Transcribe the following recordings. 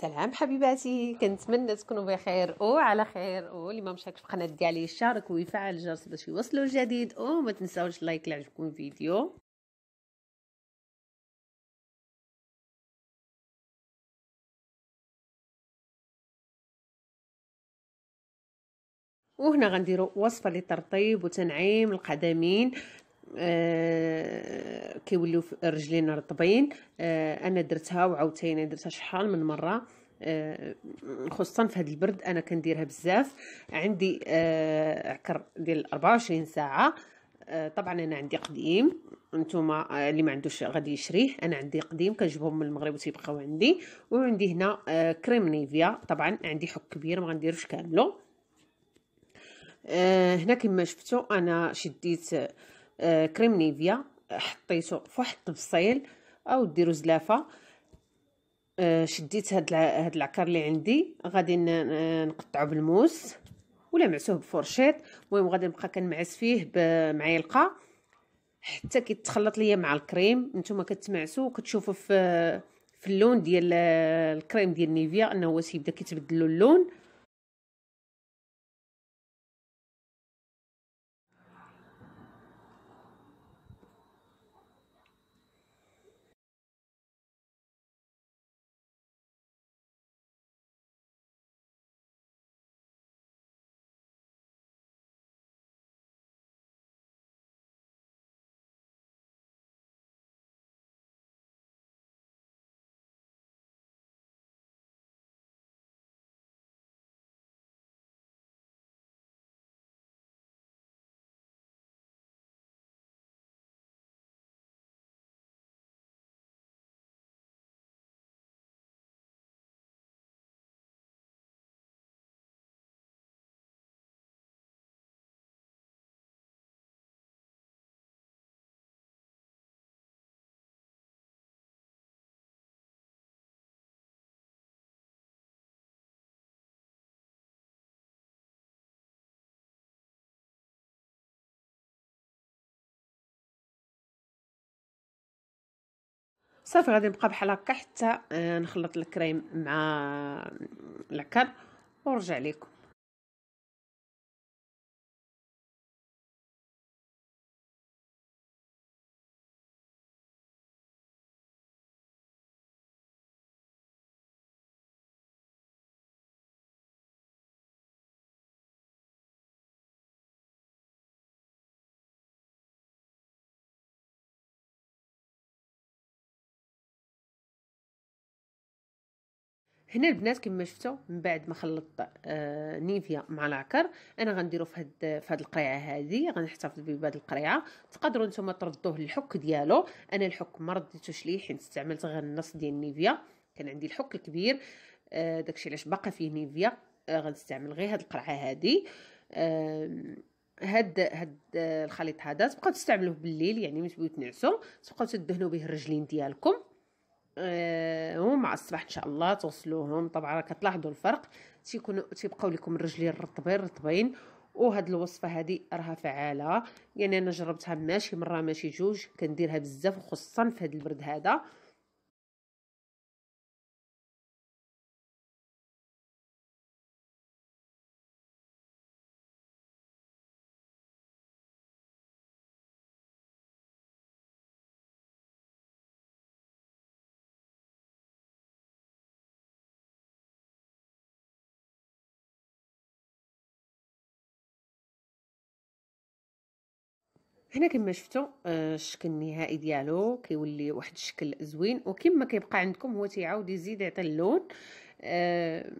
سلام حبيباتي كنتمنى تكونوا بخير وعلى خير واللي ما مشاركش في القناه ديالي يشارك ويفعل الجرس باش يوصلوا الجديد وما تنساوش لايك لعجبكم الفيديو وهنا غنديروا وصفه لترطيب وتنعيم القدمين آه كيوليو رجلين رطبين آه انا درتها وعاوتاني درتها شحال من مره آه خصوصا في هذا البرد انا كنديرها بزاف عندي آه عكر ديال 24 ساعه آه طبعا انا عندي قديم نتوما آه، اللي ما عندوش غادي يشريه انا عندي قديم كنجيبهم من المغرب وتيبقاو عندي وعندي هنا آه، كريم نيفيا طبعا عندي حك كبير ما غنديروش كامله آه، هنا كما شفتوا انا شديت آه، كريم نيفيا حطيته فواحد الطبسيل او ديروا زلافه آه، شديت هاد هاد العكر اللي عندي غادي آه، نقطعو بالموس ولا معسوه بفرشيط المهم غادي نبقى كنمعس فيه بمعلقه حتى كيتخلط ليا مع الكريم نتوما كتمعسوا وكتشوفوا في في اللون ديال الكريم ديال نيفيا انه هو تيبدا كيتبدل اللون صافي غادي نبقى بحال هكا حتى آه، نخلط الكريم مع العكر ونرجع لكم هنا البنات كما شفتوا من بعد ما خلطت آه، نيفيا مع العكر انا غنديرو في هاد في هاد القريعه هذه غنحتفظ به بهاد القريعه تقدروا نتوما تردوه للحك ديالو انا الحك ما رديتوش ليه حيت استعملت غير النص ديال نيفيا كان عندي الحك الكبير آه، داكشي علاش باقا فيه نيفيا آه، غنستعمل غير هاد القرعه هذه هاد هاد الخليط هذا تبقاو تستعملوه بالليل يعني ملي تبغيو تنعسوا تبقاو تدهنوا به الرجلين ديالكم آه، ومع الصباح ان شاء الله توصلوهم طبعا راه كتلاحظوا الفرق تيكونوا تيبقاو لكم الرجلين رطبين رطبين وهاد الوصفه هذه راها فعاله يعني انا جربتها ماشي مره ماشي جوج كنديرها بزاف خصوصا في هاد البرد هذا هنا كما شفتوا آه، الشكل النهائي ديالو كيولي واحد الشكل زوين وكما كيبقى عندكم هو تيعاود يزيد يعطي اللون أه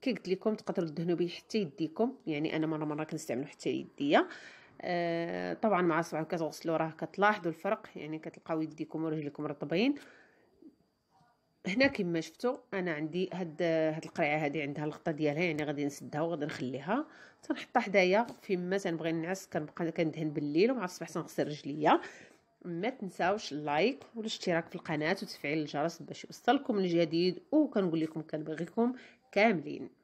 كي قلت لكم تقدروا تدهنوا به حتى يديكم يعني انا مره مره كنستعملو حتى يديا أه طبعا مع صبعكم كتغسلوا راه كتلاحظوا الفرق يعني كتلقاو يديكم ورجلكم رطبين هنا كما شفتوا انا عندي هاد هاد القريعه هادي عندها اللقطه ديالها يعني غادي نسدها وغادي نخليها تنحطها حدايا فيما تنبغي نعس كنبقى كندهن بالليل ومع الصباح تنغسل رجليا ما تنساوش اللايك والاشتراك في القناه وتفعيل الجرس باش يوصلكم الجديد وكنقول لكم كنبغيكم كاملين